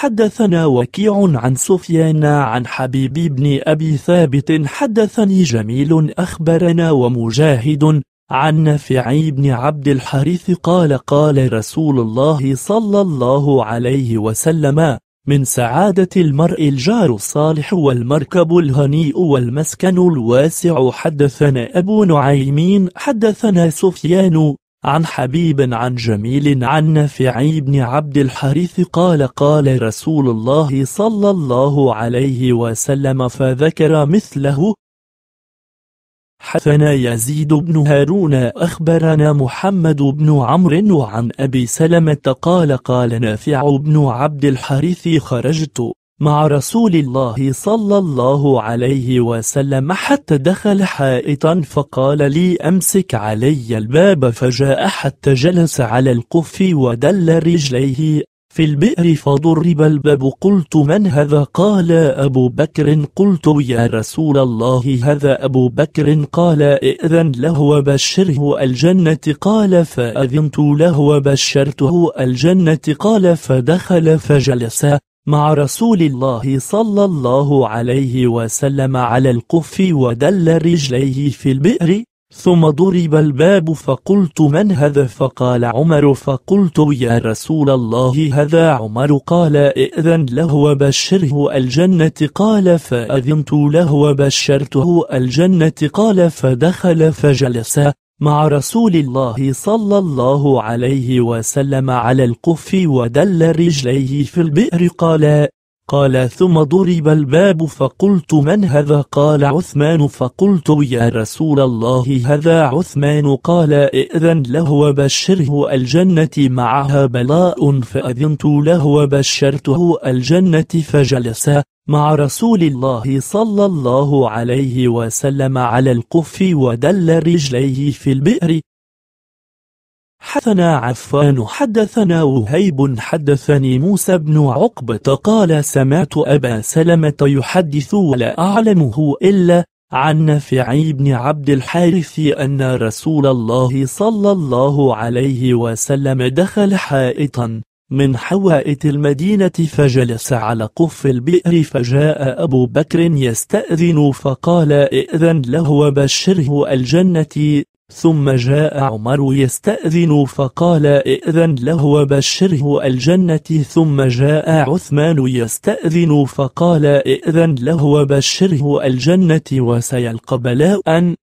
حدثنا وكيع عن سفيان عن حبيب بن أبي ثابت حدثني جميل أخبرنا ومجاهد عن نافع بن عبد الحارث قال قال رسول الله صلى الله عليه وسلم من سعادة المرء الجار الصالح والمركب الهنيء والمسكن الواسع حدثنا أبو نعيمين حدثنا سفيان عن حبيب عن جميل عن نافع بن عبد الحريث قال قال رسول الله صلى الله عليه وسلم فذكر مثله حثنا يزيد بن هارون أخبرنا محمد بن عمرو وعن أبي سلمة قال قال نافع بن عبد الحريث خرجت مع رسول الله صلى الله عليه وسلم حتى دخل حائطا فقال لي أمسك علي الباب فجاء حتى جلس على القف ودل رجليه في البئر فضرب الباب قلت من هذا قال أبو بكر قلت يا رسول الله هذا أبو بكر قال إذن له وبشره الجنة قال فأذنت له وبشرته الجنة قال فدخل فجلس مع رسول الله صلى الله عليه وسلم على القف ودل رجليه في البئر ثم ضرب الباب فقلت من هذا فقال عمر فقلت يا رسول الله هذا عمر قال ائذن له وبشره الجنة قال فأذنت له وبشرته الجنة قال فدخل فجلس مع رسول الله صلى الله عليه وسلم على القف ودل رجليه في البئر قال قال ثم ضرب الباب فقلت من هذا قال عثمان فقلت يا رسول الله هذا عثمان قال ائذن له وبشره الجنة معها بلاء فأذنت له وبشرته الجنة فجلس مع رسول الله صلى الله عليه وسلم على القف ودل رجليه في البئر حدثنا عفان حدثنا وهيب حدثني موسى بن عقبة قال سمعت أبا سلمة يحدث ولا أعلمه إلا عن نافع بن عبد الحارث أن رسول الله صلى الله عليه وسلم دخل حائطا من حوائط المدينة فجلس على قف البئر فجاء أبو بكر يستأذن فقال ائذن له وبشره الجنة ثم جاء عمر يستأذن فقال ائذن له وبشره الجنة ثم جاء عثمان يستأذن فقال ائذن له وبشره الجنة وسيلقى بلاء